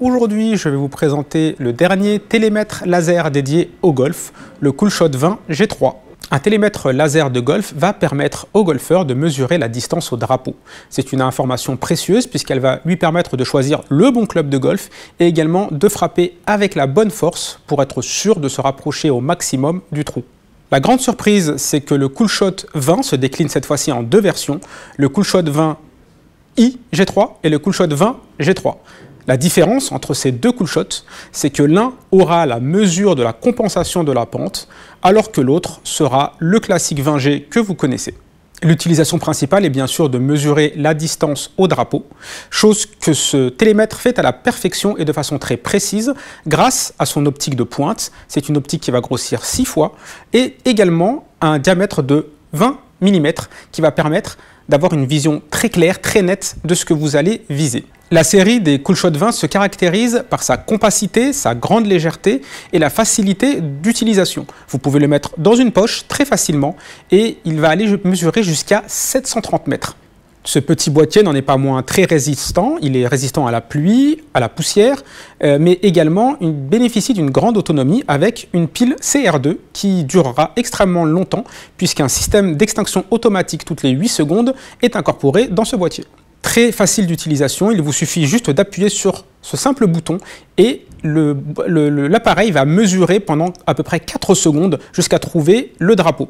Aujourd'hui, je vais vous présenter le dernier télémètre laser dédié au golf, le Coolshot 20 G3. Un télémètre laser de golf va permettre au golfeur de mesurer la distance au drapeau. C'est une information précieuse puisqu'elle va lui permettre de choisir le bon club de golf et également de frapper avec la bonne force pour être sûr de se rapprocher au maximum du trou. La grande surprise, c'est que le Coolshot 20 se décline cette fois-ci en deux versions, le Coolshot 20 i G3 et le Coolshot 20 G3. La différence entre ces deux cool shots, c'est que l'un aura la mesure de la compensation de la pente, alors que l'autre sera le classique 20G que vous connaissez. L'utilisation principale est bien sûr de mesurer la distance au drapeau, chose que ce télémètre fait à la perfection et de façon très précise grâce à son optique de pointe. C'est une optique qui va grossir 6 fois et également un diamètre de 20 mm qui va permettre d'avoir une vision très claire, très nette de ce que vous allez viser. La série des Cool Shot 20 se caractérise par sa compacité, sa grande légèreté et la facilité d'utilisation. Vous pouvez le mettre dans une poche très facilement et il va aller mesurer jusqu'à 730 mètres. Ce petit boîtier n'en est pas moins très résistant, il est résistant à la pluie, à la poussière, euh, mais également il bénéficie d'une grande autonomie avec une pile CR2 qui durera extrêmement longtemps puisqu'un système d'extinction automatique toutes les 8 secondes est incorporé dans ce boîtier très facile d'utilisation. Il vous suffit juste d'appuyer sur ce simple bouton et l'appareil va mesurer pendant à peu près 4 secondes jusqu'à trouver le drapeau.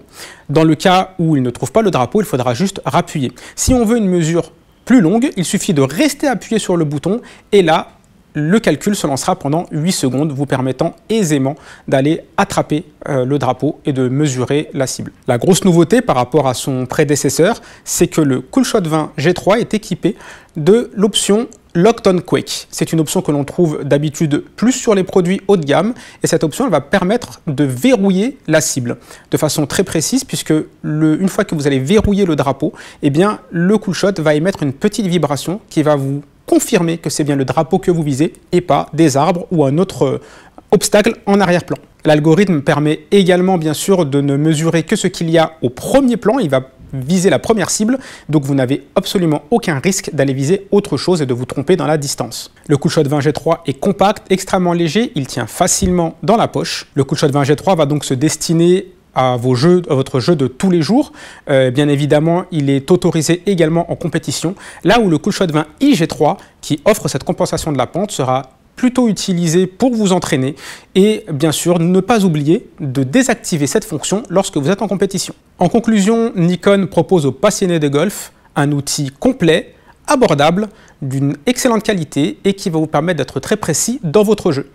Dans le cas où il ne trouve pas le drapeau, il faudra juste rappuyer. Si on veut une mesure plus longue, il suffit de rester appuyé sur le bouton et là, le calcul se lancera pendant 8 secondes, vous permettant aisément d'aller attraper euh, le drapeau et de mesurer la cible. La grosse nouveauté par rapport à son prédécesseur, c'est que le Coolshot 20 G3 est équipé de l'option Lockton Quick. C'est une option que l'on trouve d'habitude plus sur les produits haut de gamme et cette option elle va permettre de verrouiller la cible de façon très précise puisque une fois que vous allez verrouiller le drapeau, eh bien, le Coolshot va émettre une petite vibration qui va vous confirmer que c'est bien le drapeau que vous visez et pas des arbres ou un autre euh, obstacle en arrière-plan. L'algorithme permet également bien sûr de ne mesurer que ce qu'il y a au premier plan, il va viser la première cible, donc vous n'avez absolument aucun risque d'aller viser autre chose et de vous tromper dans la distance. Le Coolshot 20G3 est compact, extrêmement léger, il tient facilement dans la poche. Le Coolshot 20G3 va donc se destiner à, vos jeux, à votre jeu de tous les jours. Euh, bien évidemment, il est autorisé également en compétition. Là où le Coolshot 20 IG3, qui offre cette compensation de la pente, sera plutôt utilisé pour vous entraîner et bien sûr ne pas oublier de désactiver cette fonction lorsque vous êtes en compétition. En conclusion, Nikon propose aux passionnés de golf un outil complet, abordable, d'une excellente qualité et qui va vous permettre d'être très précis dans votre jeu.